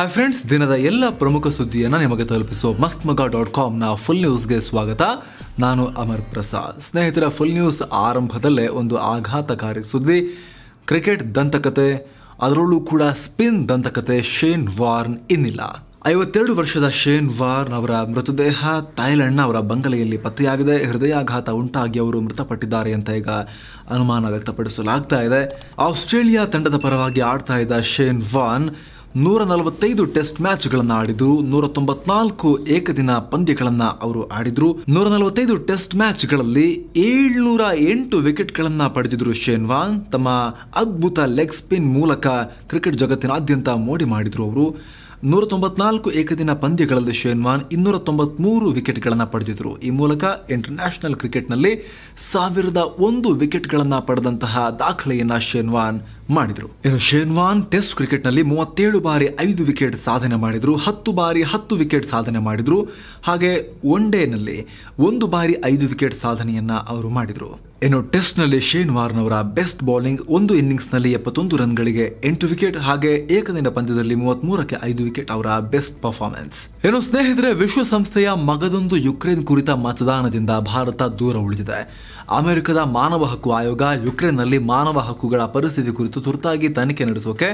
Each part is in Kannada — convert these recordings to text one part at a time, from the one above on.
ಹಾಯ್ ಫ್ರೆಂಡ್ಸ್ ದಿನದ ಎಲ್ಲ ಪ್ರಮುಖ ಸುದ್ದಿಯನ್ನು ನಿಮಗೆ ತಲುಪಿಸೋ ಮಸ್ತ್ ಮಗ ಡಾಟ್ ಕಾಮ್ನ ಫುಲ್ ನ್ಯೂಸ್ಗೆ ಸ್ವಾಗತ ನಾನು ಅಮರ್ ಪ್ರಸಾದ್ ಸ್ನೇಹಿತರ ಫುಲ್ ನ್ಯೂಸ್ ಆರಂಭದಲ್ಲೇ ಒಂದು ಆಘಾತಕಾರಿ ಸುದ್ದಿ ಕ್ರಿಕೆಟ್ ದಂತಕತೆ ಅದರಲ್ಲೂ ಕೂಡ ಸ್ಪಿನ್ ದಂತಕತೆ ಶೇನ್ ವಾರ್ನ್ ಇನ್ನಿಲ್ಲ ಐವತ್ತೆರಡು ವರ್ಷದ ಶೇನ್ ವಾರ್ನ್ ಅವರ ಮೃತದೇಹ ಥಾಯ್ಲೆಂಡ್ನ ಅವರ ಬಂಗಲೆಯಲ್ಲಿ ಪತ್ತೆಯಾಗಿದೆ ಹೃದಯಾಘಾತ ಉಂಟಾಗಿ ಅವರು ಮೃತಪಟ್ಟಿದ್ದಾರೆ ಅಂತ ಈಗ ಅನುಮಾನ ವ್ಯಕ್ತಪಡಿಸಲಾಗ್ತಾ ಇದೆ ಆಸ್ಟ್ರೇಲಿಯಾ ತಂಡದ ಪರವಾಗಿ ಆಡ್ತಾ ಇದ್ದ ಶೇನ್ ವಾರ್ನ್ ನೂರ ನಲವತ್ತೈದು ಟೆಸ್ಟ್ ಮ್ಯಾಚ್ಗಳನ್ನು ಆಡಿದ್ರು ನೂರ ತೊಂಬತ್ನಾಲ್ಕು ಏಕದಿನ ಪಂದ್ಯಗಳನ್ನು ಅವರು ಆಡಿದ್ರು ನೂರ ನಲವತ್ತೈದು ಟೆಸ್ಟ್ ಗಳಲ್ಲಿ ಏಳ್ನೂರ ಎಂಟು ಗಳನ್ನ ಪಡೆದಿದ್ರು ಶೇನ್ವಾನ್ ತಮ್ಮ ಅದ್ಭುತ ಲೆಗ್ ಸ್ಪಿನ್ ಮೂಲಕ ಕ್ರಿಕೆಟ್ ಜಗತ್ತಿನಾದ್ಯಂತ ಮೋಡಿ ಮಾಡಿದ್ರು ಅವರು ನೂರ ತೊಂಬತ್ನಾಲ್ಕು ಏಕದಿನ ಪಂದ್ಯಗಳಲ್ಲಿ ಶೇನ್ವಾನ್ ಇನ್ನೂರ ತೊಂಬತ್ಮೂರು ವಿಕೆಟ್ಗಳನ್ನು ಪಡೆದಿದ್ದರು ಈ ಮೂಲಕ ಇಂಟರ್ನ್ಯಾಷನಲ್ ಕ್ರಿಕೆಟ್ನಲ್ಲಿ ಸಾವಿರದ ಒಂದು ವಿಕೆಟ್ಗಳನ್ನು ಪಡೆದಂತಹ ದಾಖಲೆಯನ್ನು ಶೇನ್ವಾನ್ ಮಾಡಿದರು ಇನ್ನು ಶೇನ್ವಾನ್ ಟೆಸ್ಟ್ ಕ್ರಿಕೆಟ್ನಲ್ಲಿ ಮೂವತ್ತೇಳು ಬಾರಿ ಐದು ವಿಕೆಟ್ ಸಾಧನೆ ಮಾಡಿದರು ಹತ್ತು ಬಾರಿ ಹತ್ತು ವಿಕೆಟ್ ಸಾಧನೆ ಮಾಡಿದರು ಹಾಗೆ ಒನ್ ಡೇನಲ್ಲಿ ಒಂದು ಬಾರಿ ಐದು ವಿಕೆಟ್ ಸಾಧನೆಯನ್ನು ಅವರು ಮಾಡಿದರು ಇನ್ನು ಟೆಸ್ಟ್ನಲ್ಲಿ ಅವರ ಬೆಸ್ಟ್ ಬೌಲಿಂಗ್ ಒಂದು ಇನ್ನಿಂಗ್ಸ್ನಲ್ಲಿ ಎಪ್ಪತ್ತೊಂದು ರನ್ಗಳಿಗೆ ಎಂಟು ವಿಕೆಟ್ ಹಾಗೆ ಏಕದಿನ ಪಂದ್ಯದಲ್ಲಿ ಮೂವತ್ಮೂರಕ್ಕೆ ಐದು ವಿಕೆಟ್ ಅವರ ಬೆಸ್ಟ್ ಪರ್ಫಾರ್ಮೆನ್ಸ್ ಇನ್ನು ಸ್ನೇಹಿತರೆ ವಿಶ್ವಸಂಸ್ಥೆಯ ಮಗದೊಂದು ಯುಕ್ರೇನ್ ಕುರಿತ ಮತದಾನದಿಂದ ಭಾರತ ದೂರ ಉಳಿದಿದೆ ಅಮೆರಿಕದ ಮಾನವ ಹಕ್ಕು ಆಯೋಗ ಯುಕ್ರೇನ್ನಲ್ಲಿ ಮಾನವ ಹಕ್ಕುಗಳ ಪರಿಸ್ಥಿತಿ ಕುರಿತು ತುರ್ತಾಗಿ ತನಿಖೆ ನಡೆಸೋಕೆ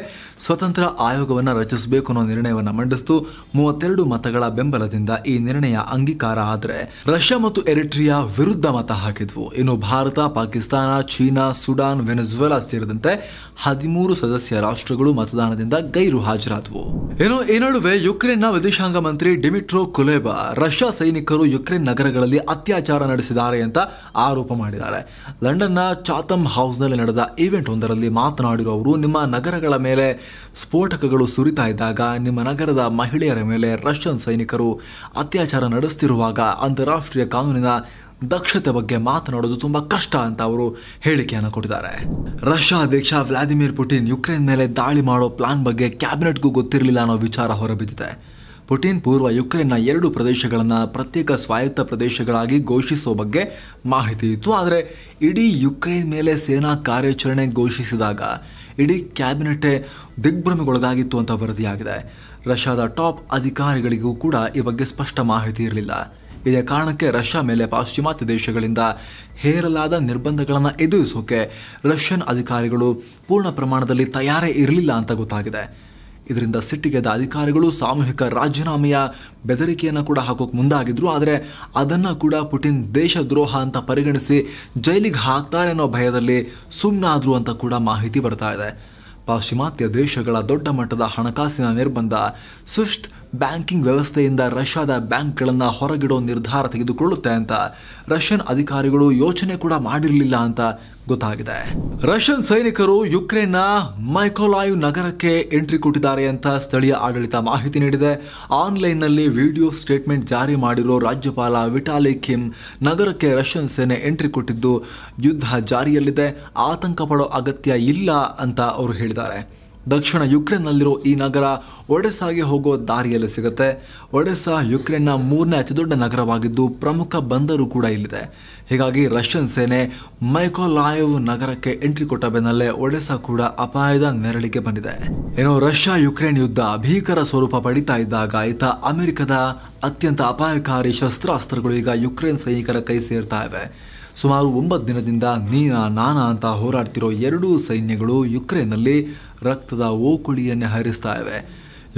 ಸ್ವತಂತ್ರ ಆಯೋಗವನ್ನು ರಚಿಸಬೇಕು ಅನ್ನೋ ನಿರ್ಣಯವನ್ನು ಮಂಡಿಸಿತು ಮೂವತ್ತೆರಡು ಮತಗಳ ಬೆಂಬಲದಿಂದ ಈ ನಿರ್ಣಯ ಅಂಗೀಕಾರ ಆದರೆ ರಷ್ಯಾ ಮತ್ತು ಎರಿಟ್ರಿಯಾ ವಿರುದ್ಧ ಮತ ಹಾಕಿದ್ವು ಇನ್ನು Bharat Bharat Pakistan China Sudan Venezuela ಸೇರಿದಂತೆ ಹದಿಮೂರು ಸದಸ್ಯ ರಾಷ್ಟ್ರಗಳು ಮತದಾನದಿಂದ ಗೈರು ಹಾಜರಾದವು ಏನೋ ಈ ನಡುವೆ ಯುಕ್ರೇನ್ನ ವಿದೇಶಾಂಗ ಮಂತ್ರಿ ಡಿಮಿಟ್ರೋ ಕುಲೇಬಾ ರಷ್ಯಾ ಸೈನಿಕರು ಯುಕ್ರೇನ್ ನಗರಗಳಲ್ಲಿ ಅತ್ಯಾಚಾರ ನಡೆಸಿದ್ದಾರೆ ಅಂತ ಆರೋಪ ಮಾಡಿದ್ದಾರೆ ಲಂಡನ್ನ ಚಾತಮ್ ಹೌಸ್ನಲ್ಲಿ ನಡೆದ ಈವೆಂಟ್ ಒಂದರಲ್ಲಿ ಮಾತನಾಡಿರುವ ಅವರು ನಿಮ್ಮ ನಗರಗಳ ಮೇಲೆ ಸ್ಫೋಟಕಗಳು ಸುರಿತಾ ಇದ್ದಾಗ ನಿಮ್ಮ ನಗರದ ಮಹಿಳೆಯರ ಮೇಲೆ ರಷ್ಯನ್ ಸೈನಿಕರು ಅತ್ಯಾಚಾರ ನಡೆಸುತ್ತಿರುವಾಗ ಅಂತಾರಾಷ್ಟ್ರೀಯ ಕಾನೂನಿನ ದಕ್ಷತೆ ಬಗ್ಗೆ ಮಾತನಾಡೋದು ತುಂಬಾ ಕಷ್ಟ ಅಂತ ಅವರು ಹೇಳಿಕೆಯನ್ನು ಕೊಟ್ಟಿದ್ದಾರೆ ರಷ್ಯಾ ಅಧ್ಯಕ್ಷ ವ್ಲಾದಿಮಿರ್ ಪುಟಿನ್ ಯುಕ್ರೇನ್ ಮೇಲೆ ದಾಳಿ ಮಾಡೋ ಪ್ಲಾನ್ ಬಗ್ಗೆ ಕ್ಯಾಬಿನೆಟ್ಗೂ ಗೊತ್ತಿರಲಿಲ್ಲ ಅನ್ನೋ ವಿಚಾರ ಹೊರಬಿದ್ದಿದೆ ಪುಟಿನ್ ಪೂರ್ವ ಯುಕ್ರೇನ್ನ ಎರಡು ಪ್ರದೇಶಗಳನ್ನು ಪ್ರತ್ಯೇಕ ಸ್ವಾಯತ್ತ ಪ್ರದೇಶಗಳಾಗಿ ಘೋಷಿಸುವ ಬಗ್ಗೆ ಮಾಹಿತಿ ಇತ್ತು ಆದರೆ ಇಡೀ ಯುಕ್ರೇನ್ ಮೇಲೆ ಸೇನಾ ಕಾರ್ಯಾಚರಣೆ ಘೋಷಿಸಿದಾಗ ಇಡೀ ಕ್ಯಾಬಿನೆಟ್ ದಿಗ್ಭ್ರಮೆಗೊಳಗಾಗಿತ್ತು ಅಂತ ವರದಿಯಾಗಿದೆ ರಷ್ಯಾದ ಟಾಪ್ ಅಧಿಕಾರಿಗಳಿಗೂ ಕೂಡ ಈ ಬಗ್ಗೆ ಸ್ಪಷ್ಟ ಮಾಹಿತಿ ಇರಲಿಲ್ಲ ಇದೇ ಕಾರಣಕ್ಕೆ ರಷ್ಯಾ ಮೇಲೆ ಪಾಶ್ಚಿಮಾತ್ಯ ದೇಶಗಳಿಂದ ಹೇರಲಾದ ನಿರ್ಬಂಧಗಳನ್ನು ಎದುರಿಸೋಕೆ ರಷ್ಯನ್ ಅಧಿಕಾರಿಗಳು ಪೂರ್ಣ ಪ್ರಮಾಣದಲ್ಲಿ ತಯಾರೇ ಇರಲಿಲ್ಲ ಅಂತ ಗೊತ್ತಾಗಿದೆ ಇದರಿಂದ ಸಿಟ್ಟಿಗೆದ ಅಧಿಕಾರಿಗಳು ಸಾಮೂಹಿಕ ರಾಜೀನಾಮೆಯ ಬೆದರಿಕೆಯನ್ನು ಕೂಡ ಹಾಕೋಕೆ ಮುಂದಾಗಿದ್ರು ಆದರೆ ಅದನ್ನು ಕೂಡ ಪುಟಿನ್ ದೇಶದ್ರೋಹ ಅಂತ ಪರಿಗಣಿಸಿ ಜೈಲಿಗೆ ಹಾಕ್ತಾರೆ ಅನ್ನೋ ಭಯದಲ್ಲಿ ಸುಮ್ಮನಾದ್ರು ಅಂತ ಕೂಡ ಮಾಹಿತಿ ಬರ್ತಾ ಇದೆ ಪಾಶ್ಚಿಮಾತ್ಯ ದೇಶಗಳ ದೊಡ್ಡ ಮಟ್ಟದ ಹಣಕಾಸಿನ ನಿರ್ಬಂಧ ಸುಷ್ಟ್ ಬ್ಯಾಂಕಿಂಗ್ ವ್ಯವಸ್ಥೆಯಿಂದ ರಷ್ಯಾದ ಬ್ಯಾಂಕ್ಗಳನ್ನು ಹೊರಗಿಡೋ ನಿರ್ಧಾರ ತೆಗೆದುಕೊಳ್ಳುತ್ತೆ ಅಂತ ರಷ್ಯನ್ ಅಧಿಕಾರಿಗಳು ಯೋಚನೆ ಕೂಡ ಮಾಡಿರಲಿಲ್ಲ ಅಂತ ಗೊತ್ತಾಗಿದೆ ರಷ್ಯನ್ ಸೈನಿಕರು ಯುಕ್ರೇನ್ನ ಮೈಕೋಲಾಯ್ ನಗರಕ್ಕೆ ಎಂಟ್ರಿ ಕೊಟ್ಟಿದ್ದಾರೆ ಅಂತ ಸ್ಥಳೀಯ ಆಡಳಿತ ಮಾಹಿತಿ ನೀಡಿದೆ ಆನ್ಲೈನ್ನಲ್ಲಿ ವಿಡಿಯೋ ಸ್ಟೇಟ್ಮೆಂಟ್ ಜಾರಿ ಮಾಡಿರೋ ರಾಜ್ಯಪಾಲ ವಿಟಾಲಿ ಕಿಮ್ ನಗರಕ್ಕೆ ರಷ್ಯನ್ ಸೇನೆ ಎಂಟ್ರಿ ಕೊಟ್ಟಿದ್ದು ಯುದ್ಧ ಜಾರಿಯಲ್ಲಿದೆ ಆತಂಕ ಪಡೋ ಅಗತ್ಯ ಇಲ್ಲ ಅಂತ ಅವರು ಹೇಳಿದ್ದಾರೆ ದಕ್ಷಿಣ ಯುಕ್ರೇನ್ನಲ್ಲಿರೋ ಈ ನಗರ ಒಡೆಸ್ಸಾಗೆ ಹೋಗುವ ದಾರಿಯಲ್ಲಿ ಸಿಗುತ್ತೆ ಒಡೆಸಾ ಯುಕ್ರೇನ್ನ ಮೂರನೇ ಅತಿದೊಡ್ಡ ನಗರವಾಗಿದ್ದು ಪ್ರಮುಖ ಬಂದರು ಕೂಡ ಇಲ್ಲಿದೆ ಹೀಗಾಗಿ ರಷ್ಯನ್ ಸೇನೆ ಮೈಕೋಲಾಯವ್ ನಗರಕ್ಕೆ ಎಂಟ್ರಿ ಕೊಟ್ಟ ಬೆನ್ನಲ್ಲೇ ಒಡೆಸಾ ಕೂಡ ಅಪಾಯದ ನೆರಳಿಗೆ ಬಂದಿದೆ ಏನೋ ರಷ್ಯಾ ಯುಕ್ರೇನ್ ಯುದ್ಧ ಭೀಕರ ಸ್ವರೂಪ ಪಡಿತಾ ಇದ್ದಾಗ ಈತ ಅಮೆರಿಕದ ಅತ್ಯಂತ ಅಪಾಯಕಾರಿ ಶಸ್ತ್ರಾಸ್ತ್ರಗಳು ಈಗ ಯುಕ್ರೇನ್ ಸೈನಿಕರ ಕೈ ಸೇರ್ತಾ ಇವೆ ಸುಮಾರು ಒಂಬತ್ತು ದಿನದಿಂದ ನೀನಾ ನಾನಾ ಅಂತ ಹೋರಾಡ್ತಿರೋ ಎರಡೂ ಸೈನ್ಯಗಳು ಯುಕ್ರೇನ್ನಲ್ಲಿ ರಕ್ತದ ಓಕುಳಿಯನ್ನೇ ಹರಿಸ್ತಾ ಇವೆ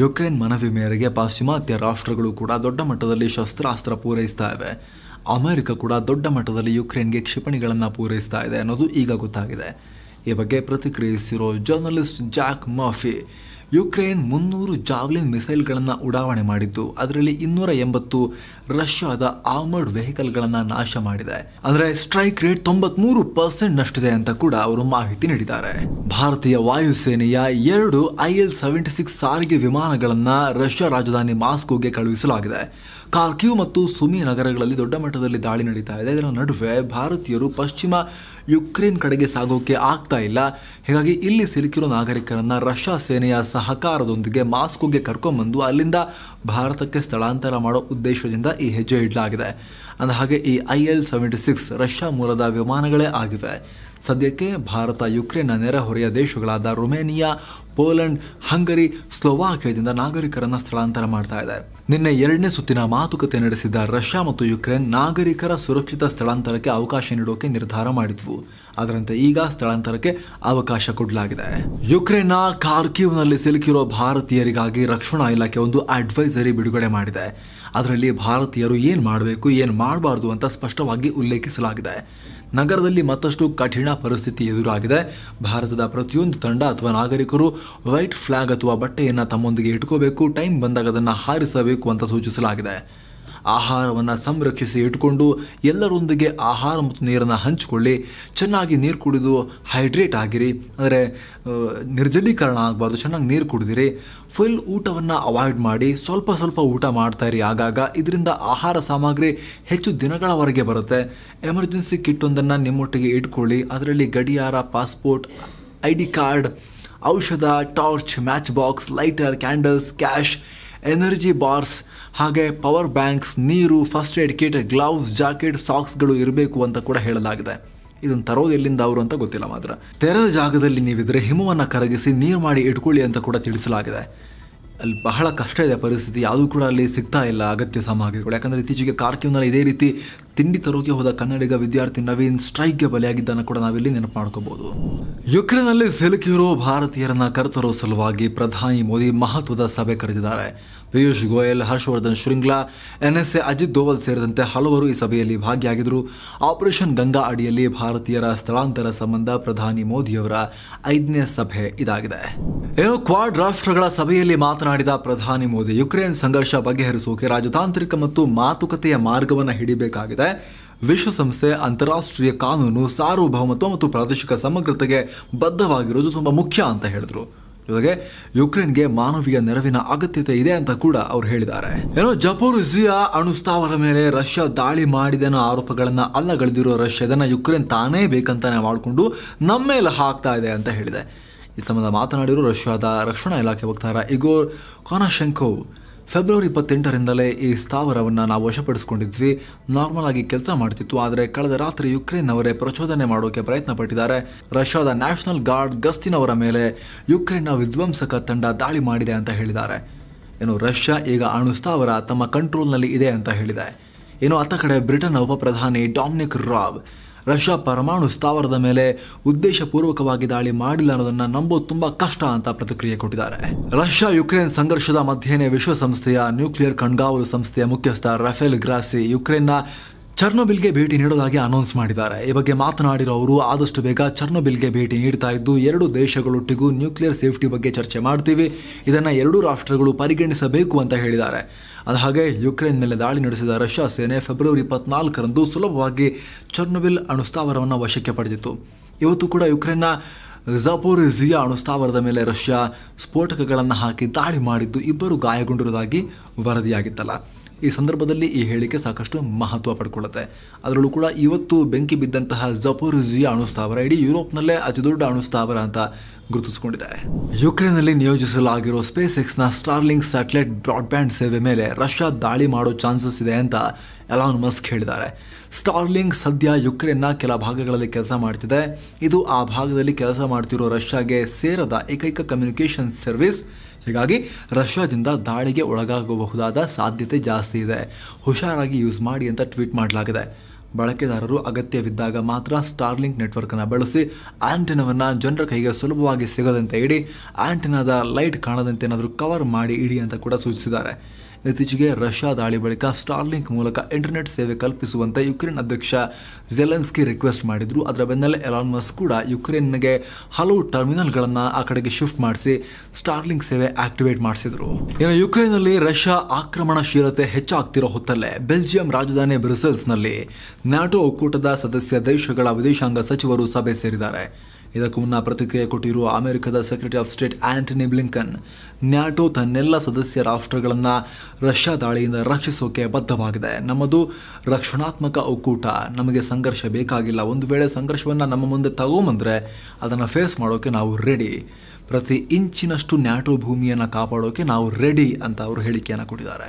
ಯುಕ್ರೇನ್ ಮನವಿ ಮೇರೆಗೆ ಪಾಶ್ಚಿಮಾತ್ಯ ರಾಷ್ಟ್ರಗಳು ಕೂಡ ದೊಡ್ಡ ಮಟ್ಟದಲ್ಲಿ ಶಸ್ತ್ರಾಸ್ತ್ರ ಪೂರೈಸ್ತಾ ಇವೆ ಅಮೆರಿಕ ಕೂಡ ದೊಡ್ಡ ಮಟ್ಟದಲ್ಲಿ ಯುಕ್ರೇನ್ಗೆ ಕ್ಷಿಪಣಿಗಳನ್ನು ಪೂರೈಸ್ತಾ ಇದೆ ಅನ್ನೋದು ಈಗ ಗೊತ್ತಾಗಿದೆ ಈ ಬಗ್ಗೆ ಪ್ರತಿಕ್ರಿಯಿಸಿರೋ ಜರ್ನಲಿಸ್ಟ್ ಜಾಕ್ ಮಾಫಿ ಯುಕ್ರೇನ್ ಮುನ್ನೂರು ಜಾವ್ಲಿನ್ ಮಿಸೈಲ್ಗಳನ್ನು ಉಡಾವಣೆ ಮಾಡಿದ್ದು ಅದರಲ್ಲಿ ಇನ್ನೂರ ಎಂಬತ್ತು ರಷ್ಯಾದ ಆರ್ಮರ್ಡ್ ವೆಹಿಕಲ್ಗಳನ್ನು ನಾಶ ಮಾಡಿದೆ ಅಂದರೆ ಸ್ಟ್ರೈಕ್ ರೇಟ್ ತೊಂಬತ್ಮೂರು ನಷ್ಟಿದೆ ಅಂತ ಕೂಡ ಅವರು ಮಾಹಿತಿ ನೀಡಿದ್ದಾರೆ ಭಾರತೀಯ ವಾಯುಸೇನೆಯ ಎರಡು ಐ ಎಲ್ ಸೆವೆಂಟಿ ಸಿಕ್ಸ್ ಸಾರಿಗೆ ವಿಮಾನಗಳನ್ನು ರಷ್ಯಾ ರಾಜಧಾನಿ ಮಾಸ್ಕೋಗೆ ಕಳುಹಿಸಲಾಗಿದೆ ಕಾರ್ಕ್ಯೂ ಮತ್ತು ಸುಮಿ ನಗರಗಳಲ್ಲಿ ದೊಡ್ಡ ಮಟ್ಟದಲ್ಲಿ ದಾಳಿ ನಡೀತಾ ಇದೆ ಇದರ ನಡುವೆ ಭಾರತೀಯರು ಪಶ್ಚಿಮ ಯುಕ್ರೇನ್ ಕಡೆಗೆ ಸಾಗೋಕೆ ಆಗ್ತಾ ಇಲ್ಲ ಹೀಗಾಗಿ ಇಲ್ಲಿ ಸಿಲುಕಿರೋ ನಾಗರಿಕರನ್ನ ರಷ್ಯಾ ಸೇನೆಯ ಸಹಕಾರದೊಂದಿಗೆ ಮಾಸ್ಕೋಗೆ ಕರ್ಕೊಂಬಂದು ಅಲ್ಲಿಂದ ಭಾರತಕ್ಕೆ ಸ್ಥಳಾಂತರ ಮಾಡೋ ಉದ್ದೇಶದಿಂದ ಈ ಹೆಜ್ಜೆ ಇಡಲಾಗಿದೆ ಅಂದ ಹಾಗೆ ಈ I L seventy six Russia ಮೂಲದ ವಿಮಾನಗಳೇ ಆಗಿವೆ ಸದ್ಯಕ್ಕೆ ಭಾರತ ಯುಕ್ರೇನ್ನ ನೆರೆಹೊರೆಯ ದೇಶಗಳಾದ ರೊಮೇನಿಯಾ ಪೋಲೆಂಡ್ ಹಂಗರಿ ಸ್ಲೋವಾಕಿಯಾದಿಂದ ನಾಗರಿಕರನ್ನ ಸ್ಥಳಾಂತರ ಮಾಡ್ತಾ ಇದೆ ನಿನ್ನೆ ಎರಡನೇ ಸುತ್ತಿನ ಮಾತುಕತೆ ನಡೆಸಿದ ರಷ್ಯಾ ಮತ್ತು ಯುಕ್ರೇನ್ ನಾಗರಿಕರ ಸುರಕ್ಷಿತ ಸ್ಥಳಾಂತರಕ್ಕೆ ಅವಕಾಶ ನೀಡೋಕೆ ನಿರ್ಧಾರ ಮಾಡಿದ್ವು ಅದರಂತೆ ಈಗ ಸ್ಥಳಾಂತರಕ್ಕೆ ಅವಕಾಶ ಕೊಡಲಾಗಿದೆ ಯುಕ್ರೇನ್ನ ಕಾರ್ಕಿವ್ನಲ್ಲಿ ಸಿಲುಕಿರೋ ಭಾರತೀಯರಿಗಾಗಿ ರಕ್ಷಣಾ ಇಲಾಖೆ ಒಂದು ಅಡ್ವೈಸರಿ ಬಿಡುಗಡೆ ಮಾಡಿದೆ ಅದರಲ್ಲಿ ಭಾರತೀಯರು ಏನು ಮಾಡಬೇಕು ಏನು ಮಾಡಬಾರ್ದು ಅಂತ ಸ್ಪಷ್ಟವಾಗಿ ಉಲ್ಲೇಖಿಸಲಾಗಿದೆ ನಗರದಲ್ಲಿ ಮತ್ತಷ್ಟು ಕಠಿಣ ಪರಿಸ್ಥಿತಿ ಎದುರಾಗಿದೆ ಭಾರತದ ಪ್ರತಿಯೊಂದು ತಂಡ ಅಥವಾ ನಾಗರಿಕರು ವೈಟ್ ಫ್ಲಾಗ್ ಅಥವಾ ಬಟ್ಟೆಯನ್ನು ತಮ್ಮೊಂದಿಗೆ ಇಟ್ಕೋಬೇಕು ಟೈಮ್ ಬಂದಾಗ ಅದನ್ನು ಹಾರಿಸಬೇಕು ಅಂತ ಸೂಚಿಸಲಾಗಿದೆ ಆಹಾರವನ್ನು ಸಂರಕ್ಷಿಸಿ ಇಟ್ಕೊಂಡು ಎಲ್ಲರೊಂದಿಗೆ ಆಹಾರ ಮತ್ತು ನೀರನ್ನು ಹಂಚಿಕೊಳ್ಳಿ ಚೆನ್ನಾಗಿ ನೀರು ಕುಡಿದು ಹೈಡ್ರೇಟ್ ಆಗಿರಿ ಅಂದರೆ ನಿರ್ಜಲೀಕರಣ ಆಗಬಾರ್ದು ಚೆನ್ನಾಗಿ ನೀರು ಕುಡಿದಿರಿ ಫುಲ್ ಊಟವನ್ನು ಅವಾಯ್ಡ್ ಮಾಡಿ ಸ್ವಲ್ಪ ಸ್ವಲ್ಪ ಊಟ ಇರಿ ಆಗಾಗ ಇದರಿಂದ ಆಹಾರ ಸಾಮಗ್ರಿ ಹೆಚ್ಚು ದಿನಗಳವರೆಗೆ ಬರುತ್ತೆ ಎಮರ್ಜೆನ್ಸಿ ಕಿಟ್ ಒಂದನ್ನು ನಿಮ್ಮೊಟ್ಟಿಗೆ ಇಟ್ಕೊಳ್ಳಿ ಅದರಲ್ಲಿ ಗಡಿಯಾರ ಪಾಸ್ಪೋರ್ಟ್ ಐ ಡಿ ಕಾರ್ಡ್ ಔಷಧ torch match box lighter candles cash energy bars ಹಾಗೆ ಪವರ್ ಬ್ಯಾಂಕ್ಸ್ ನೀರು first aid kit gloves jacket ಸಾಕ್ಸ್ಗಳು ಇರಬೇಕು ಅಂತ ಕೂಡ ಹೇಳಲಾಗಿದೆ ಇದನ್ನು ತರೋದು ಎಲ್ಲಿಂದ ಅವರು ಅಂತ ಗೊತ್ತಿಲ್ಲ ಮಾತ್ರ ತೆರೆದ ಜಾಗದಲ್ಲಿ ನೀವಿದ್ರೆ ಹಿಮವನ್ನು ಕರಗಿಸಿ ನೀರು ಮಾಡಿ ಇಟ್ಕೊಳ್ಳಿ ಅಂತ ಕೂಡ ತಿಳಿಸಲಾಗಿದೆ ಅಲ್ಲಿ ಬಹಳ ಕಷ್ಟ ಇದೆ ಪರಿಸ್ಥಿತಿ ಯಾವುದೂ ಕೂಡ ಅಲ್ಲಿ ಸಿಗ್ತಾ ಇಲ್ಲ ಅಗತ್ಯ ಸಾಮಗ್ರಿಗಳು ಯಾಕಂದರೆ ಇತ್ತೀಚೆಗೆ ಕಾರ್ಕಿವ್ನಲ್ಲಿ ಇದೇ ರೀತಿ ತಿಂಡಿ ತರೋಕೆ ಹೋದ ಕನ್ನಡಿಗ ವಿದ್ಯಾರ್ಥಿ ನವೀನ್ ಸ್ಟ್ರೈಕ್ಗೆ ಬಲಿಯಾಗಿದ್ದನ್ನು ಕೂಡ ನಾವಿಲ್ಲಿ ನೆನಪು ಮಾಡ್ಕೋಬಹುದು ಯುಕ್ರೇನ್ನಲ್ಲಿ ಸಿಲುಕಿರುವ ಭಾರತೀಯರನ್ನ ಕರೆತರುವ ಸಲುವಾಗಿ ಪ್ರಧಾನಿ ಮೋದಿ ಮಹತ್ವದ ಸಭೆ ಕರೆದಿದ್ದಾರೆ ಪಿಯೂಷ್ ಗೋಯಲ್ ಹರ್ಷವರ್ಧನ್ ಶೃಂಗ್ಲಾ ಎನ್ಎಸ್ಎ ಅಜಿತ್ ದೋವಲ್ ಸೇರಿದಂತೆ ಹಲವರು ಈ ಸಭೆಯಲ್ಲಿ ಭಾಗಿಯಾಗಿದ್ದರು ಆಪರೇಷನ್ ಗಂಗಾ ಅಡಿಯಲ್ಲಿ ಭಾರತೀಯರ ಸ್ಥಳಾಂತರ ಸಂಬಂಧ ಪ್ರಧಾನಿ ಮೋದಿಯವರ ಐದನೇ ಸಭೆ ಇದಾಗಿದೆ ಏನು ಕ್ವಾಡ್ ರಾಷ್ಟ್ರಗಳ ಸಭೆಯಲ್ಲಿ ಮಾತನಾಡಿದ ಪ್ರಧಾನಿ ಮೋದಿ ಯುಕ್ರೇನ್ ಸಂಘರ್ಷ ಬಗೆಹರಿಸೋಕೆ ರಾಜತಾಂತ್ರಿಕ ಮತ್ತು ಮಾತುಕತೆಯ ಮಾರ್ಗವನ್ನು ಹಿಡಿಬೇಕಾಗಿದೆ ವಿಶ್ವಸಂಸ್ಥೆ ಅಂತಾರಾಷ್ಟ್ರೀಯ ಕಾನೂನು ಸಾರ್ವಭೌಮತ್ವ ಮತ್ತು ಪ್ರಾದೇಶಿಕ ಸಮಗ್ರತೆಗೆ ಬದ್ಧವಾಗಿರುವುದು ತುಂಬ ಮುಖ್ಯ ಅಂತ ಹೇಳಿದ್ರು ಜೊತೆಗೆ ಯುಕ್ರೇನ್ಗೆ ಮಾನವೀಯ ನೆರವಿನ ಅಗತ್ಯತೆ ಇದೆ ಅಂತ ಕೂಡ ಅವರು ಹೇಳಿದ್ದಾರೆ ಏನೋ ಅಣು ಅಣುಸ್ತಾವರ ಮೇಲೆ ರಷ್ಯಾ ದಾಳಿ ಅನ್ನೋ ಆರೋಪಗಳನ್ನ ಅಲ್ಲಗಳೆದಿರೋ ರಷ್ಯಾ ಇದನ್ನ ಯುಕ್ರೇನ್ ತಾನೇ ಬೇಕಂತಾನೆ ಮಾಡಿಕೊಂಡು ನಮ್ಮ ಮೇಲೆ ಹಾಕ್ತಾ ಇದೆ ಅಂತ ಹೇಳಿದೆ ಈ ಸಂಬಂಧ ಮಾತನಾಡಿರೋ ರಷ್ಯಾದ ರಕ್ಷಣಾ ಇಲಾಖೆ ವಕ್ತಾರ ಇಗೋರ್ ಕಾನಾಶೆಂಕೋವ್ ಫೆಬ್ರವರಿ ಇಪ್ಪತ್ತೆಂಟರಿಂದಲೇ ಈ ಸ್ಥಾವರವನ್ನು ನಾವು ವಶಪಡಿಸಿಕೊಂಡಿದ್ವಿ ನಾರ್ಮಲ್ ಆಗಿ ಕೆಲಸ ಮಾಡ್ತಿತ್ತು ಆದರೆ ಕಳೆದ ರಾತ್ರಿ ಯುಕ್ರೇನ್ ಅವರೇ ಪ್ರಚೋದನೆ ಮಾಡೋಕೆ ಪ್ರಯತ್ನ ಪಟ್ಟಿದ್ದಾರೆ ರಷ್ಯಾದ ನ್ಯಾಷನಲ್ ಗಾರ್ಡ್ ಗಸ್ತಿನವರ ಮೇಲೆ ಯುಕ್ರೇನ್ನ ವಿಧ್ವಂಸಕ ತಂಡ ದಾಳಿ ಮಾಡಿದೆ ಅಂತ ಹೇಳಿದ್ದಾರೆ ಏನು ರಷ್ಯಾ ಈಗ ಅಣು ಸ್ಥಾವರ ತಮ್ಮ ಕಂಟ್ರೋಲ್ನಲ್ಲಿ ಇದೆ ಅಂತ ಹೇಳಿದೆ ಏನು ಅತ್ತ ಕಡೆ ಬ್ರಿಟನ್ನ ಉಪಪ್ರಧಾನಿ ಡಾಮಿನಿಕ್ ರಾಬ್ ರಷ್ಯಾ ಪರಮಾಣು ಸ್ಥಾವರದ ಮೇಲೆ ಉದ್ದೇಶಪೂರ್ವಕವಾಗಿ ದಾಳಿ ಮಾಡಿಲ್ಲ ಅನ್ನೋದನ್ನ ನಂಬೋದು ತುಂಬಾ ಕಷ್ಟ ಅಂತ ಪ್ರತಿಕ್ರಿಯೆ ಕೊಟ್ಟಿದ್ದಾರೆ ರಷ್ಯಾ ಯುಕ್ರೇನ್ ಸಂಘರ್ಷದ ಮಧ್ಯೆ ವಿಶ್ವಸಂಸ್ಥೆಯ ನ್ಯೂಕ್ಲಿಯರ್ ಕಣ್ಗಾವಲು ಸಂಸ್ಥೆಯ ಮುಖ್ಯಸ್ಥ ರಫೇಲ್ ಗ್ರಾಸಿ ಯುಕ್ರೇನ್ನ ಚರ್ನೋಬಿಲ್ಗೆ ಭೇಟಿ ನೀಡೋದಾಗಿ ಅನೌನ್ಸ್ ಮಾಡಿದ್ದಾರೆ ಈ ಬಗ್ಗೆ ಮಾತನಾಡಿರೋ ಅವರು ಆದಷ್ಟು ಬೇಗ ಚರ್ನೋಬಿಲ್ಗೆ ಭೇಟಿ ನೀಡ್ತಾ ಇದ್ದು ಎರಡು ದೇಶಗಳೊಟ್ಟಿಗೂ ನ್ಯೂಕ್ಲಿಯರ್ ಸೇಫ್ಟಿ ಬಗ್ಗೆ ಚರ್ಚೆ ಮಾಡ್ತೀವಿ ಇದನ್ನು ಎರಡೂ ರಾಷ್ಟ್ರಗಳು ಪರಿಗಣಿಸಬೇಕು ಅಂತ ಹೇಳಿದ್ದಾರೆ ಅದು ಹಾಗೆ ಯುಕ್ರೇನ್ ಮೇಲೆ ದಾಳಿ ನಡೆಸಿದ ರಷ್ಯಾ ಸೇನೆ ಫೆಬ್ರವರಿ ಇಪ್ಪತ್ನಾಲ್ಕರಂದು ಸುಲಭವಾಗಿ ಚರ್ನಬಿಲ್ ಅಣುಸ್ಥಾವರವನ್ನು ವಶಕ್ಕೆ ಪಡೆದಿತ್ತು ಇವತ್ತು ಕೂಡ ಯುಕ್ರೇನ್ನ ಝಿಯಾ ಅಣುಸ್ಥಾವರದ ಮೇಲೆ ರಷ್ಯಾ ಸ್ಫೋಟಕಗಳನ್ನು ಹಾಕಿ ದಾಳಿ ಮಾಡಿದ್ದು ಇಬ್ಬರು ಗಾಯಗೊಂಡಿರುವುದಾಗಿ ವರದಿಯಾಗಿತ್ತಲ್ಲ ಈ ಸಂದರ್ಭದಲ್ಲಿ ಈ ಹೇಳಿಕೆ ಸಾಕಷ್ಟು ಮಹತ್ವ ಪಡ್ಕೊಳ್ಳುತ್ತೆ ಅದರಲ್ಲೂ ಕೂಡ ಇವತ್ತು ಬೆಂಕಿ ಬಿದ್ದಂತಹ ಜಪೋರ್ಜಿಯ ಅಣುಸ್ಥಾವರ ಇಡೀ ಯುರೋಪ್ನಲ್ಲೇ ಅತಿ ದೊಡ್ಡ ಅಣುಸ್ಥಾವರ ಅಂತ ಗುರುತಿಸಿಕೊಂಡಿದೆ ಯುಕ್ರೇನ್ನಲ್ಲಿ ನಿಯೋಜಿಸಲಾಗಿರೋ ಸ್ಪೇಸ್ ಎಕ್ಸ್ನ ಸ್ಟಾರ್ಲಿಂಗ್ ಸ್ಯಾಟಲೈಟ್ ಬ್ರಾಡ್ಬ್ಯಾಂಡ್ ಸೇವೆ ಮೇಲೆ ರಷ್ಯಾ ದಾಳಿ ಮಾಡೋ ಚಾನ್ಸಸ್ ಇದೆ ಅಂತ ಎಲಾನ್ ಮಸ್ಕ್ ಹೇಳಿದ್ದಾರೆ ಸ್ಟಾರ್ಲಿಂಗ್ ಸದ್ಯ ಯುಕ್ರೇನ್ನ ಕೆಲ ಭಾಗಗಳಲ್ಲಿ ಕೆಲಸ ಮಾಡ್ತಿದೆ ಇದು ಆ ಭಾಗದಲ್ಲಿ ಕೆಲಸ ಮಾಡ್ತಿರೋ ರಷ್ಯಾಗೆ ಸೇರದ ಏಕೈಕ ಕಮ್ಯುನಿಕೇಷನ್ ಸರ್ವಿಸ್ ಹೀಗಾಗಿ ರಷ್ಯಾದಿಂದ ದಾಳಿಗೆ ಒಳಗಾಗಬಹುದಾದ ಸಾಧ್ಯತೆ ಜಾಸ್ತಿ ಇದೆ ಹುಷಾರಾಗಿ ಯೂಸ್ ಮಾಡಿ ಅಂತ ಟ್ವೀಟ್ ಮಾಡಲಾಗಿದೆ ಬಳಕೆದಾರರು ಅಗತ್ಯವಿದ್ದಾಗ ಮಾತ್ರ ಸ್ಟಾರ್ಲಿಂಕ್ ನೆಟ್ವರ್ಕನ್ನು ಬಳಸಿ ಆ್ಯಂಟೆನಾವನ್ನು ಜನರ ಕೈಗೆ ಸುಲಭವಾಗಿ ಸಿಗದಂತೆ ಇಡಿ ಆ್ಯಂಟೆನಾದ ಲೈಟ್ ಕಾಣದಂತೆ ಏನಾದರೂ ಕವರ್ ಮಾಡಿ ಇಡಿ ಅಂತ ಕೂಡ ಸೂಚಿಸಿದ್ದಾರೆ ಇತ್ತೀಚೆಗೆ ರಷ್ಯಾ ದಾಳಿ ಬಳಿಕ ಸ್ಟಾರ್ಲಿಂಕ್ ಮೂಲಕ ಇಂಟರ್ನೆಟ್ ಸೇವೆ ಕಲ್ಪಿಸುವಂತೆ ಯುಕ್ರೇನ್ ಅಧ್ಯಕ್ಷ ಜೆಲೆನ್ಸ್ಕಿ ರಿಕ್ವೆಸ್ಟ್ ಮಾಡಿದ್ರು ಅದರ ಬೆನ್ನಲ್ಲೇ ಎಲಾನ್ ಮಸ್ಕ್ ಕೂಡ ಯುಕ್ರೇನ್ಗೆ ಹಲವು ಟರ್ಮಿನಲ್ಗಳನ್ನು ಆ ಕಡೆಗೆ ಶಿಫ್ಟ್ ಮಾಡಿಸಿ ಸ್ಟಾರ್ಲಿಂಕ್ ಸೇವೆ ಆಕ್ಟಿವೇಟ್ ಮಾಡಿಸಿದ್ರು ಇನ್ನು ಯುಕ್ರೇನ್ನಲ್ಲಿ ರಷ್ಯಾ ಆಕ್ರಮಣಶೀಲತೆ ಹೆಚ್ಚಾಗ್ತಿರೋ ಹೊತ್ತಲ್ಲೇ ಬೆಲ್ಜಿಯಂ ರಾಜಧಾನಿ ಬ್ರಿಸೆಲ್ಸ್ನಲ್ಲಿ ನ್ಯಾಟೋ ಒಕ್ಕೂಟದ ಸದಸ್ಯ ದೇಶಗಳ ವಿದೇಶಾಂಗ ಸಚಿವರು ಸಭೆ ಸೇರಿದ್ದಾರೆ ಇದಕ್ಕೂ ಮುನ್ನ ಪ್ರತಿಕ್ರಿಯೆ ಕೊಟ್ಟಿರುವ ಅಮೆರಿಕದ secretary of state Antony Blinken NATO ತನ್ನೆಲ್ಲ ಸದಸ್ಯ ರಾಷ್ಟ್ರಗಳನ್ನು ರಷ್ಯಾ ದಾಳಿಯಿಂದ ರಕ್ಷಿಸೋಕೆ ಬದ್ಧವಾಗಿದೆ ನಮ್ಮದು ರಕ್ಷಣಾತ್ಮಕ ಒಕ್ಕೂಟ ನಮಗೆ ಸಂಘರ್ಷ ಬೇಕಾಗಿಲ್ಲ ಒಂದು ವೇಳೆ ಸಂಘರ್ಷವನ್ನು ನಮ್ಮ ಮುಂದೆ ತಗೊಂಬಂದರೆ ಅದನ್ನು ಫೇಸ್ ಮಾಡೋಕೆ ನಾವು ರೆಡಿ ಪ್ರತಿ ಇಂಚಿನಷ್ಟು ನ್ಯಾಟೋ ಭೂಮಿಯನ್ನು ಕಾಪಾಡೋಕೆ ನಾವು ರೆಡಿ ಅಂತ ಅವರು ಹೇಳಿಕೆಯನ್ನು ಕೊಟ್ಟಿದ್ದಾರೆ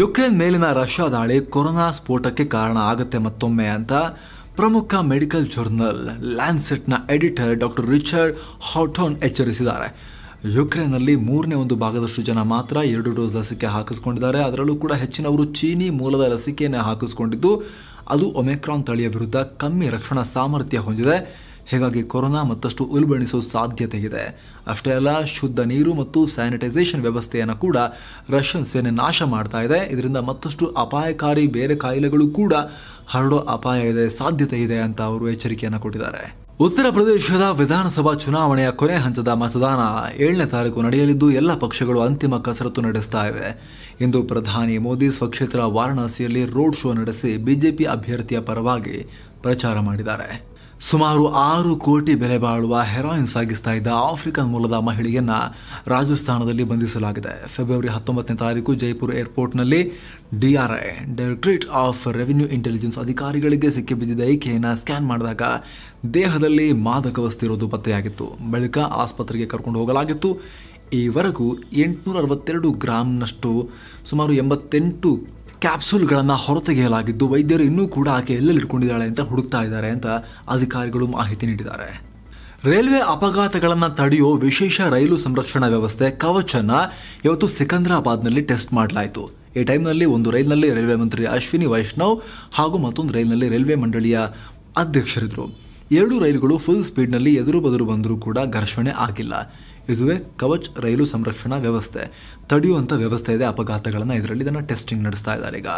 ಯುಕ್ರೇನ್ ಮೇಲಿನ ರಷ್ಯಾ ದಾಳಿ ಕೊರೋನಾ ಸ್ಫೋಟಕ್ಕೆ ಕಾರಣ ಆಗುತ್ತೆ ಮತ್ತೊಮ್ಮೆ ಅಂತ ಪ್ರಮುಖ ಮೆಡಿಕಲ್ ಜರ್ನಲ್ ಲ್ಯಾನ್ಸೆಟ್ನ ಎಡಿಟರ್ ಡಾಕ್ಟರ್ ರಿಚರ್ಡ್ ಹಾಟೋನ್ ಎಚ್ಚರಿಸಿದ್ದಾರೆ ಯುಕ್ರೇನ್ನಲ್ಲಿ ಮೂರನೇ ಒಂದು ಭಾಗದಷ್ಟು ಜನ ಮಾತ್ರ ಎರಡು ಡೋಸ್ ಲಸಿಕೆ ಹಾಕಿಸ್ಕೊಂಡಿದ್ದಾರೆ ಅದರಲ್ಲೂ ಕೂಡ ಹೆಚ್ಚಿನವರು ಚೀನಿ ಮೂಲದ ಲಸಿಕೆಯನ್ನು ಹಾಕಿಸ್ಕೊಂಡಿದ್ದು ಅದು ಒಮೆಕ್ರಾನ್ ತಳಿಯ ವಿರುದ್ಧ ಕಮ್ಮಿ ರಕ್ಷಣಾ ಸಾಮರ್ಥ್ಯ ಹೊಂದಿದೆ ಹೀಗಾಗಿ ಕೊರೋನಾ ಮತ್ತಷ್ಟು ಉಲ್ಬಣಿಸುವ ಸಾಧ್ಯತೆ ಇದೆ ಅಷ್ಟೇ ಅಲ್ಲ ಶುದ್ಧ ನೀರು ಮತ್ತು ಸ್ಯಾನಿಟೈಸೇಷನ್ ವ್ಯವಸ್ಥೆಯನ್ನು ಕೂಡ ರಷ್ಯನ್ ಸೇನೆ ನಾಶ ಮಾಡ್ತಾ ಇದೆ ಇದರಿಂದ ಮತ್ತಷ್ಟು ಅಪಾಯಕಾರಿ ಬೇರೆ ಕಾಯಿಲೆಗಳು ಕೂಡ ಹರಡೋ ಅಪಾಯ ಇದೆ ಸಾಧ್ಯತೆ ಇದೆ ಅಂತ ಅವರು ಎಚ್ಚರಿಕೆಯನ್ನು ಕೊಟ್ಟಿದ್ದಾರೆ ಉತ್ತರ ಪ್ರದೇಶದ ವಿಧಾನಸಭಾ ಚುನಾವಣೆಯ ಕೊನೆ ಹಂತದ ಮತದಾನ ಏಳನೇ ತಾರೀಕು ನಡೆಯಲಿದ್ದು ಎಲ್ಲ ಪಕ್ಷಗಳು ಅಂತಿಮ ಕಸರತ್ತು ನಡೆಸ್ತಾ ಇವೆ ಇಂದು ಪ್ರಧಾನಿ ಮೋದಿ ಸ್ವಕ್ಷೇತ್ರ ವಾರಣಾಸಿಯಲ್ಲಿ ರೋಡ್ ಶೋ ನಡೆಸಿ ಬಿಜೆಪಿ ಅಭ್ಯರ್ಥಿಯ ಪರವಾಗಿ ಪ್ರಚಾರ ಮಾಡಿದ್ದಾರೆ ಸುಮಾರು ಆರು ಕೋಟಿ ಬೆಲೆ ಬಾಳುವ ಹೆರಾಯಿನ್ ಸಾಗಿಸ್ತಾ ಇದ್ದ ಆಫ್ರಿಕನ್ ಮೂಲದ ಮಹಿಳೆಯನ್ನ ರಾಜಸ್ಥಾನದಲ್ಲಿ ಬಂಧಿಸಲಾಗಿದೆ ಫೆಬ್ರವರಿ ಹತ್ತೊಂಬತ್ತನೇ ತಾರೀಕು ಜೈಪುರ್ ಏರ್ಪೋರ್ಟ್ನಲ್ಲಿ DRI directorate of revenue intelligence ಅಧಿಕಾರಿಗಳಿಗೆ ಸಿಕ್ಕಿಬಿದ್ದಿದ್ದ ಬಿದ್ದಿದ್ದ ಈಕೆಯನ್ನು ಸ್ಕ್ಯಾನ್ ಮಾಡಿದಾಗ ದೇಹದಲ್ಲಿ ಮಾದಕ ವಸ್ತು ಇರೋದು ಪತ್ತೆಯಾಗಿತ್ತು ಬಳಿಕ ಆಸ್ಪತ್ರೆಗೆ ಕರ್ಕೊಂಡು ಹೋಗಲಾಗಿತ್ತು ಈವರೆಗೂ ಎಂಟುನೂರ ಅರವತ್ತೆರಡು ಗ್ರಾಮ್ನಷ್ಟು ಸುಮಾರು ಎಂಬತ್ತೆಂಟು ಕ್ಯಾಪ್ಸೂಲ್ಗಳನ್ನು ಹೊರತೆಗೆಯಲಾಗಿದ್ದು ವೈದ್ಯರು ಇನ್ನೂ ಕೂಡ ಆಕೆ ಎಲ್ಲೆಲ್ಲಿ ಇಟ್ಕೊಂಡಿದ್ದಾಳೆ ಅಂತ ಹುಡುಕ್ತಾ ಇದ್ದಾರೆ ಅಂತ ಅಧಿಕಾರಿಗಳು ಮಾಹಿತಿ ನೀಡಿದ್ದಾರೆ ರೈಲ್ವೆ ಅಪಘಾತಗಳನ್ನು ತಡೆಯೋ ವಿಶೇಷ ರೈಲು ಸಂರಕ್ಷಣಾ ವ್ಯವಸ್ಥೆ ಕವಚನ್ನು ಇವತ್ತು ಸಿಕಂದ್ರಾಬಾದ್ನಲ್ಲಿ ಟೆಸ್ಟ್ ಮಾಡಲಾಯಿತು ಈ ಟೈಮ್ನಲ್ಲಿ ಒಂದು ರೈಲಿನಲ್ಲಿ ರೈಲ್ವೆ ಮಂತ್ರಿ ಅಶ್ವಿನಿ ವೈಷ್ಣವ್ ಹಾಗೂ ಮತ್ತೊಂದು ರೈಲಿನಲ್ಲಿ ರೈಲ್ವೆ ಮಂಡಳಿಯ ಅಧ್ಯಕ್ಷರಿದ್ದರು ಎರಡು ರೈಲುಗಳು ಫುಲ್ ಸ್ಪೀಡ್ನಲ್ಲಿ ಎದುರು ಬದುರು ಬಂದರೂ ಕೂಡ ಘರ್ಷಣೆ ಆಗಿಲ್ಲ ಇದುವೇ ಕವಚ್ ರೈಲು ಸಂರಕ್ಷಣಾ ವ್ಯವಸ್ಥೆ ತಡೆಯುವಂತ ವ್ಯವಸ್ಥೆ ಇದೆ ಅಪಘಾತಗಳನ್ನು ಇದರಲ್ಲಿ ಇದನ್ನ ಟೆಸ್ಟಿಂಗ್ ನಡೆಸ್ತಾ ಇದ್ದಾರೆ ಈಗ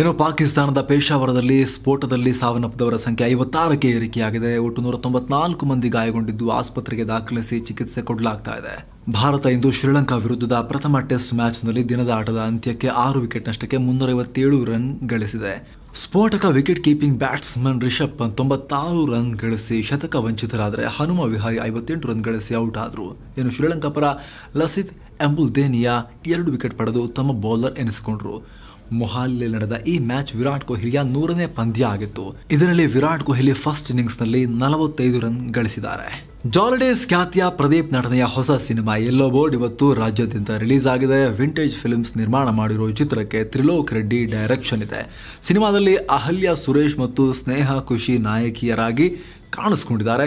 ಏನು ಪಾಕಿಸ್ತಾನದ ಪೇಶಾವರದಲ್ಲಿ ಸ್ಫೋಟದಲ್ಲಿ ಸಾವನ್ನಪ್ಪಿದವರ ಸಂಖ್ಯೆ ಐವತ್ತಾರಕ್ಕೆ ಏರಿಕೆಯಾಗಿದೆ ಒಟ್ಟು ನೂರ ತೊಂಬತ್ನಾಲ್ಕು ಮಂದಿ ಗಾಯಗೊಂಡಿದ್ದು ಆಸ್ಪತ್ರೆಗೆ ದಾಖಲಿಸಿ ಚಿಕಿತ್ಸೆ ಕೊಡಲಾಗ್ತಾ ಇದೆ ಭಾರತ ಇಂದು ಶ್ರೀಲಂಕಾ ವಿರುದ್ಧದ ಪ್ರಥಮ ಟೆಸ್ಟ್ ಮ್ಯಾಚ್ನಲ್ಲಿ ದಿನದ ಆಟದ ಅಂತ್ಯಕ್ಕೆ ಆರು ವಿಕೆಟ್ ನಷ್ಟಕ್ಕೆ ಮುನ್ನೂರೈವತ್ತೇಳು ರನ್ ಗಳಿಸಿದೆ ಸ್ಫೋಟಕ wicket keeping batsman Rishabh Pant ತೊಂಬತ್ತಾರು ರನ್ ಗಳಿಸಿ ಶತಕ ವಂಚಿತರಾದರೆ ಹನುಮ ವಿಹಾರಿ ಐವತ್ತೆಂಟು ರನ್ ಗಳಿಸಿ ಔಟ್ ಆದರು ಇನ್ನು ಶ್ರೀಲಂಕಾ ಪರ ಲಸಿತ್ ಎಂಬುಲ್ದೇನಿಯಾ ಎರಡು ವಿಕೆಟ್ ಪಡೆದು ತಮ್ಮ ಬೌಲರ್ ಎನಿಸಿಕೊಂಡರು ಮೊಹಾಲಿಯಲ್ಲಿ ನಡೆದ ಈ ಮ್ಯಾಚ್ ವಿರಾಟ್ ಕೊಹ್ಲಿಯ ನೂರನೇ ಪಂದ್ಯ ಆಗಿತ್ತು ಇದರಲ್ಲಿ ವಿರಾಟ್ ಕೊಹ್ಲಿ ಫಸ್ಟ್ ಇನ್ನಿಂಗ್ಸ್ ನಲ್ಲಿ ನಲವತ್ತೈದು ರನ್ ಗಳಿಸಿದ್ದಾರೆ ಜಾಲಿಡೇಸ್ ಖ್ಯಾತಿಯ ಪ್ರದೀಪ್ ನಟನೆಯ ಹೊಸ ಸಿನಿಮಾ ಯೆಲ್ಲೋ ಬೋರ್ಡ್ ಇವತ್ತು ರಾಜ್ಯಾದ್ಯಂತ ರಿಲೀಸ್ ಆಗಿದೆ ವಿಂಟೇಜ್ ಫಿಲ್ಮ್ಸ್ ನಿರ್ಮಾಣ ಮಾಡಿರೋ ಚಿತ್ರಕ್ಕೆ ತ್ರಿಲೋಕ್ ರೆಡ್ಡಿ ಡೈರೆಕ್ಷನ್ ಇದೆ ಸಿನಿಮಾದಲ್ಲಿ ಅಹಲ್ಯ ಸುರೇಶ್ ಮತ್ತು ಸ್ನೇಹ ಖುಷಿ ನಾಯಕಿಯರಾಗಿ ಕಾಣಿಸ್ಕೊಂಡಿದ್ದಾರೆ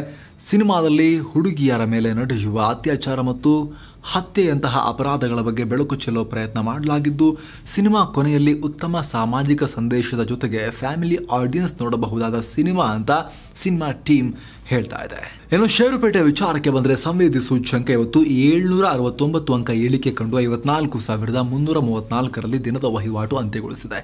ಸಿನಿಮಾದಲ್ಲಿ ಹುಡುಗಿಯರ ಮೇಲೆ ನಡೆಯುವ ಅತ್ಯಾಚಾರ ಮತ್ತು ಹತ್ಯೆಯಂತಹ ಅಪರಾಧಗಳ ಬಗ್ಗೆ ಬೆಳಕು ಚೆಲ್ಲುವ ಪ್ರಯತ್ನ ಮಾಡಲಾಗಿದ್ದು ಸಿನಿಮಾ ಕೊನೆಯಲ್ಲಿ ಉತ್ತಮ ಸಾಮಾಜಿಕ ಸಂದೇಶದ ಜೊತೆಗೆ ಫ್ಯಾಮಿಲಿ ಆಡಿಯನ್ಸ್ ನೋಡಬಹುದಾದ ಸಿನಿಮಾ ಅಂತ ಸಿನಿಮಾ ಟೀಮ್ ಹೇಳ್ತಾ ಇದೆ ಇನ್ನು ಷೇರುಪೇಟೆ ವಿಚಾರಕ್ಕೆ ಬಂದರೆ ಸಂವೇದಿ ಸೂಚ್ಯಂಕ ಇವತ್ತು ಏಳ್ನೂರ ಅರವತ್ತೊಂಬತ್ತು ಅಂಕ ಏಳಿಕೆ ಕಂಡು ಐವತ್ನಾಲ್ಕು ಸಾವಿರದ ಮುನ್ನೂರ ಮೂವತ್ನಾಲ್ಕರಲ್ಲಿ ದಿನದ ವಹಿವಾಟು ಅಂತ್ಯಗೊಳಿಸಿದೆ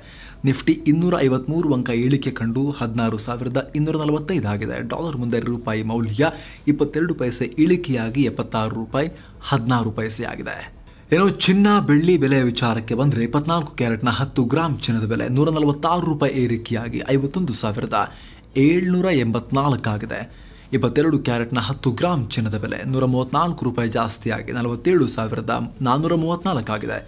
ನಿಫ್ಟಿ ಇನ್ನೂರ ಐವತ್ಮೂರು ಅಂಕ ಏಳಿಕೆ ಕಂಡು ಹದಿನಾರು ಸಾವಿರದ ಇನ್ನೂರ ನಲವತ್ತೈದು ಆಗಿದೆ ಡಾಲರ್ ಮುಂದೆ ರೂಪಾಯಿ ಮೌಲ್ಯ ಇಪ್ಪತ್ತೆರಡು ಪೈಸೆ ಇಳಿಕೆಯಾಗಿ ಎಪ್ಪತ್ತಾರು ರೂಪಾಯಿ ಹದಿನಾರು ಪೈಸೆ ಆಗಿದೆ ಏನು ಚಿನ್ನ ಬೆಳ್ಳಿ ಬೆಲೆ ವಿಚಾರಕ್ಕೆ ಬಂದರೆ ಇಪ್ಪತ್ನಾಲ್ಕು ಕ್ಯಾರೆಟ್ನ ಹತ್ತು ಗ್ರಾಮ್ ಚಿನ್ನದ ಬೆಲೆ ನೂರ ನಲವತ್ತಾರು ರೂಪಾಯಿ ಏರಿಕೆಯಾಗಿ ಐವತ್ತೊಂದು ಸಾವಿರದ ಏಳ್ನೂರ ಎಂಬತ್ನಾಲ್ಕಾಗಿದೆ ಇಪ್ಪತ್ತೆರಡು ಕ್ಯಾರೆಟ್ನ ಹತ್ತು ಗ್ರಾಮ್ ಚಿನ್ನದ ಬೆಲೆ ನೂರ ಮೂವತ್ತ್ನಾಲ್ಕು ರೂಪಾಯಿ ಜಾಸ್ತಿಯಾಗಿ ನಲವತ್ತೇಳು ಸಾವಿರದ ನಾನ್ನೂರ ಮೂವತ್ತ್ನಾಲ್ಕಾಗಿದೆ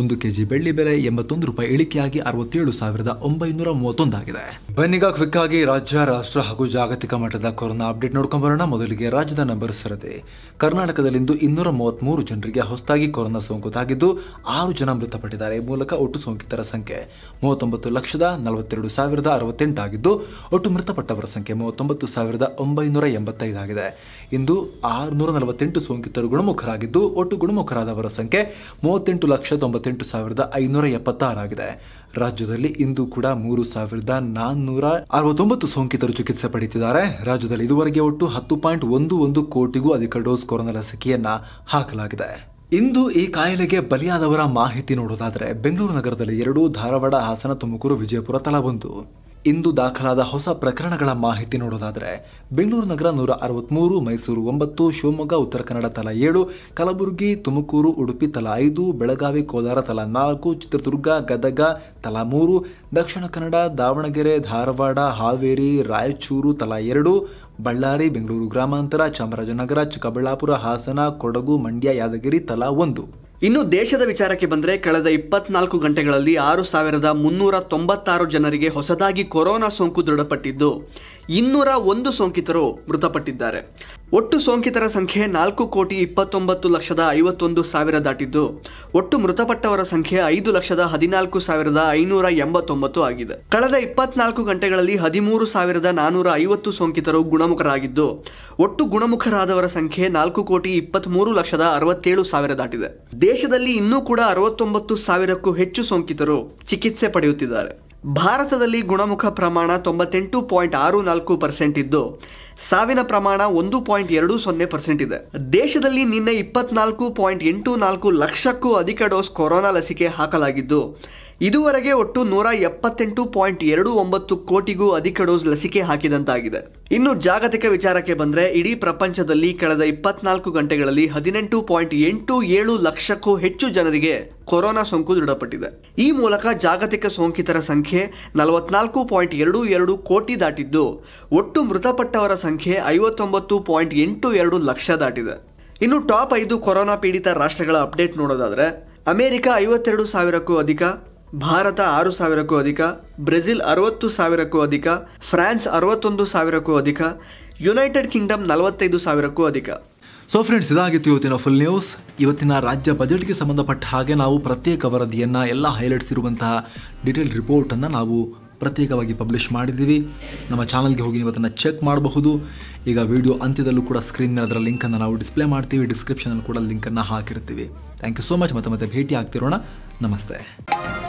ಒಂದು ಕೆಜಿ ಬೆಳ್ಳಿ ಬೆಲೆ ಎಂಬತ್ತೊಂದು ರೂಪಾಯಿ ಇಳಿಕೆಯಾಗಿ ಅರವತ್ತೇಳು ಸಾವಿರದ ಒಂಬೈನೂರ ಮೂವತ್ತೊಂದಾಗಿದೆ ಬನ್ನಿಗ ಕ್ವಿಕ್ ಆಗಿ ರಾಜ್ಯ ರಾಷ್ಟ್ರ ಹಾಗೂ ಜಾಗತಿಕ ಮಟ್ಟದ ಕೊರೋನಾ ಅಪ್ಡೇಟ್ ಬರೋಣ ಮೊದಲಿಗೆ ರಾಜ್ಯದ ನಂಬರ್ ಸರದೆ ಕರ್ನಾಟಕದಲ್ಲಿಂದು ಇನ್ನೂರ ಮೂವತ್ಮೂರು ಜನರಿಗೆ ಹೊಸದಾಗಿ ಕೊರೋನಾ ಸೋಂಕು ತಾಗಿದ್ದು ಆರು ಜನ ಮೃತಪಟ್ಟಿದ್ದಾರೆ ಮೂಲಕ ಒಟ್ಟು ಸೋಂಕಿತರ ಸಂಖ್ಯೆ ಮೂವತ್ತೊಂಬತ್ತು ಲಕ್ಷದ ನಲವತ್ತೆರಡು ಸಾವಿರದ ಅರವತ್ತೆಂಟಾಗಿದ್ದು ಒಟ್ಟು ಮೃತಪಟ್ಟವರ ಸಂಖ್ಯೆ ಮೂವತ್ತೊಂಬತ್ತು ಸಾವಿರದ ಒಂಬೈನೂರ ಎಂಬತ್ತೈದಾಗಿದೆ ಇಂದು ಆರುನೂರ ನಲವತ್ತೆಂಟು ಸೋಂಕಿತರು ಗುಣಮುಖರಾಗಿದ್ದು ಒಟ್ಟು ಗುಣಮುಖರಾದವರ ಸಂಖ್ಯೆ ಮೂವತ್ತೆಂಟು ಲಕ್ಷ ತೊಂಬತ್ತೆಂಟು ಸಾವಿರದ ಐನೂರ ಎಪ್ಪತ್ತಾರಾಗಿದೆ ರಾಜ್ಯದಲ್ಲಿ ಇಂದು ಕೂಡ ಮೂರು ಸಾವಿರದ ನಾನ್ನೂರ ಅರವತ್ತೊಂಬತ್ತು ಸೋಂಕಿತರು ಚಿಕಿತ್ಸೆ ಪಡೆಯುತ್ತಿದ್ದಾರೆ ರಾಜ್ಯದಲ್ಲಿ ಇದುವರೆಗೆ ಒಟ್ಟು ಹತ್ತು ಪಾಯಿಂಟ್ ಒಂದು ಒಂದು ಕೋಟಿಗೂ ಅಧಿಕ ಡೋಸ್ ಕೊರೋನಾ ಲಸಿಕೆಯನ್ನ ಹಾಕಲಾಗಿದೆ ಇಂದು ಈ ಕಾಯಿಲೆಗೆ ಬಲಿಯಾದವರ ಮಾಹಿತಿ ನೋಡೋದಾದರೆ ಬೆಂಗಳೂರು ನಗರದಲ್ಲಿ ಎರಡು ಧಾರವಾಡ ಹಾಸನ ತುಮಕೂರು ವಿಜಯಪುರ ತಲಾ ಬಂತು ಇಂದು ದಾಖಲಾದ ಹೊಸ ಪ್ರಕರಣಗಳ ಮಾಹಿತಿ ನೋಡೋದಾದರೆ ಬೆಂಗಳೂರು ನಗರ ನೂರ ಅರವತ್ತ್ಮೂರು ಮೈಸೂರು ಒಂಬತ್ತು ಶಿವಮೊಗ್ಗ ಉತ್ತರ ಕನ್ನಡ ತಲಾ ಏಳು ಕಲಬುರಗಿ ತುಮಕೂರು ಉಡುಪಿ ತಲಾ ಐದು ಬೆಳಗಾವಿ ಕೋಲಾರ ತಲಾ ನಾಲ್ಕು ಚಿತ್ರದುರ್ಗ ಗದಗ ತಲಾ ಮೂರು ದಕ್ಷಿಣ ಕನ್ನಡ ದಾವಣಗೆರೆ ಧಾರವಾಡ ಹಾವೇರಿ ರಾಯಚೂರು ತಲಾ ಎರಡು ಬಳ್ಳಾರಿ ಬೆಂಗಳೂರು ಗ್ರಾಮಾಂತರ ಚಾಮರಾಜನಗರ ಚಿಕ್ಕಬಳ್ಳಾಪುರ ಹಾಸನ ಕೊಡಗು ಮಂಡ್ಯ ಯಾದಗಿರಿ ತಲಾ ಒಂದು ಇನ್ನು ದೇಶದ ವಿಚಾರಕ್ಕೆ ಬಂದರೆ ಕಳೆದ ಇಪ್ಪತ್ನಾಲ್ಕು ಗಂಟೆಗಳಲ್ಲಿ ಆರು ಸಾವಿರದ ಮುನ್ನೂರ ತೊಂಬತ್ತಾರು ಜನರಿಗೆ ಹೊಸದಾಗಿ ಕೊರೋನಾ ಸೋಂಕು ದೃಢಪಟ್ಟಿದ್ದು ಇನ್ನೂರ ಒಂದು ಸೋಂಕಿತರು ಮೃತಪಟ್ಟಿದ್ದಾರೆ ಒಟ್ಟು ಸೋಂಕಿತರ ಸಂಖ್ಯೆ ನಾಲ್ಕು ಕೋಟಿ ಇಪ್ಪತ್ತೊಂಬತ್ತು ಲಕ್ಷದ ಐವತ್ತೊಂದು ಸಾವಿರ ದಾಟಿದ್ದು ಒಟ್ಟು ಮೃತಪಟ್ಟವರ ಸಂಖ್ಯೆ ಐದು ಲಕ್ಷದ ಹದಿನಾಲ್ಕು ಸಾವಿರದ ಐನೂರ ಎಂಬತ್ತೊಂಬತ್ತು ಆಗಿದೆ ಕಳೆದ ಇಪ್ಪತ್ನಾಲ್ಕು ಗಂಟೆಗಳಲ್ಲಿ ಹದಿಮೂರು ಸಾವಿರದ ನಾನೂರ ಐವತ್ತು ಸೋಂಕಿತರು ಗುಣಮುಖರಾಗಿದ್ದು ಒಟ್ಟು ಗುಣಮುಖರಾದವರ ಸಂಖ್ಯೆ ನಾಲ್ಕು ಕೋಟಿ ಇಪ್ಪತ್ಮೂರು ಲಕ್ಷದ ಅರವತ್ತೇಳು ಸಾವಿರ ದಾಟಿದೆ ದೇಶದಲ್ಲಿ ಇನ್ನೂ ಕೂಡ ಅರವತ್ತೊಂಬತ್ತು ಸಾವಿರಕ್ಕೂ ಹೆಚ್ಚು ಸೋಂಕಿತರು ಚಿಕಿತ್ಸೆ ಪಡೆಯುತ್ತಿದ್ದಾರೆ ಭಾರತದಲ್ಲಿ ಗುಣಮುಖ ಪ್ರಮಾಣ ತೊಂಬತ್ತೆಂಟು ಪಾಯಿಂಟ್ ಆರು ನಾಲ್ಕು ಪರ್ಸೆಂಟ್ ಇದ್ದು ಸಾವಿನ ಪ್ರಮಾಣ ಒಂದು ಪಾಯಿಂಟ್ ಎರಡು ಸೊನ್ನೆ ಪರ್ಸೆಂಟ್ ಇದೆ ದೇಶದಲ್ಲಿ ನಿನ್ನೆ ಇಪ್ಪತ್ನಾಲ್ಕು ಪಾಯಿಂಟ್ ಎಂಟು ನಾಲ್ಕು ಲಕ್ಷಕ್ಕೂ ಅಧಿಕ ಡೋಸ್ ಕೊರೋನಾ ಲಸಿಕೆ ಹಾಕಲಾಗಿದ್ದು ಇದುವರೆಗೆ ಒಟ್ಟು ನೂರ ಎಪ್ಪತ್ತೆಂಟು ಪಾಯಿಂಟ್ ಎರಡು ಒಂಬತ್ತು ಕೋಟಿಗೂ ಅಧಿಕ ಡೋಸ್ ಲಸಿಕೆ ಹಾಕಿದಂತಾಗಿದೆ ಇನ್ನು ಜಾಗತಿಕ ವಿಚಾರಕ್ಕೆ ಬಂದರೆ ಇಡೀ ಪ್ರಪಂಚದಲ್ಲಿ ಕಳೆದ ಇಪ್ಪತ್ನಾಲ್ಕು ಗಂಟೆಗಳಲ್ಲಿ ಹದಿನೆಂಟು ಪಾಯಿಂಟ್ ಎಂಟು ಏಳು ಲಕ್ಷಕ್ಕೂ ಹೆಚ್ಚು ಜನರಿಗೆ ಕೊರೋನಾ ಸೋಂಕು ದೃಢಪಟ್ಟಿದೆ ಈ ಮೂಲಕ ಜಾಗತಿಕ ಸೋಂಕಿತರ ಸಂಖ್ಯೆ ನಲವತ್ನಾಲ್ಕು ಪಾಯಿಂಟ್ ಎರಡು ಎರಡು ಕೋಟಿ ದಾಟಿದ್ದು ಒಟ್ಟು ಮೃತಪಟ್ಟವರ ಸಂಖ್ಯೆ ಸಂಖ್ಯೆ ಐವತ್ತೊಂಬತ್ತು ಪಾಯಿಂಟ್ ಎಂಟು ಎರಡು ಲಕ್ಷ ದಾಟಿದೆ ಇನ್ನು ಟಾಪ್ ಐದು ಕೊರೋನಾ ಪೀಡಿತ ರಾಷ್ಟ್ರಗಳ ಅಪ್ಡೇಟ್ ನೋಡೋದಾದ್ರೆ ಅಮೆರಿಕ ಐವತ್ತೆರಡು ಸಾವಿರಕ್ಕೂ ಅಧಿಕ ಭಾರತ ಆರು ಸಾವಿರಕ್ಕೂ ಅಧಿಕ ಬ್ರೆಜಿಲ್ ಅರವತ್ತು ಸಾವಿರಕ್ಕೂ ಅಧಿಕ ಫ್ರಾನ್ಸ್ ಅರವತ್ತೊಂದು ಸಾವಿರಕ್ಕೂ ಅಧಿಕ ಯುನೈಟೆಡ್ ಕಿಂಗ್ಡಮ್ ನಲವತ್ತೈದು ಸಾವಿರಕ್ಕೂ ಅಧಿಕ ಸೊ ಫ್ರೆಂಡ್ಸ್ ಇದಾಗಿತ್ತು ಇವತ್ತಿನ ಫುಲ್ ನ್ಯೂಸ್ ಇವತ್ತಿನ ರಾಜ್ಯ ಬಜೆಟ್ಗೆ ಸಂಬಂಧಪಟ್ಟ ಹಾಗೆ ನಾವು ಪ್ರತ್ಯೇಕ ವರದಿಯನ್ನು ಎಲ್ಲ ಹೈಲೈಟ್ಸ್ ಇರುವಂತಹ ಡೀಟೇಲ್ ರಿಪೋರ್ಟನ್ನು ನಾವು ಪ್ರತ್ಯೇಕವಾಗಿ ಪಬ್ಲಿಷ್ ಮಾಡಿದ್ದೀವಿ ನಮ್ಮ ಚಾನಲ್ಗೆ ಹೋಗಿ ನೀವು ಅದನ್ನು ಚೆಕ್ ಮಾಡಬಹುದು ಈಗ ವಿಡಿಯೋ ಅಂತ್ಯದಲ್ಲೂ ಕೂಡ ಸ್ಕ್ರೀನ್ ಅದರ ಲಿಂಕನ್ನು ನಾವು ಡಿಸ್ಪ್ಲೇ ಮಾಡ್ತೀವಿ ಡಿಸ್ಕ್ರಿಪ್ಷನಲ್ಲಿ ಕೂಡ ಲಿಂಕನ್ನು ಹಾಕಿರ್ತೀವಿ ಥ್ಯಾಂಕ್ ಯು ಸೋ ಮಚ್ ಮತ್ತೆ ಮತ್ತೆ ಭೇಟಿ ಆಗ್ತಿರೋಣ ನಮಸ್ತೆ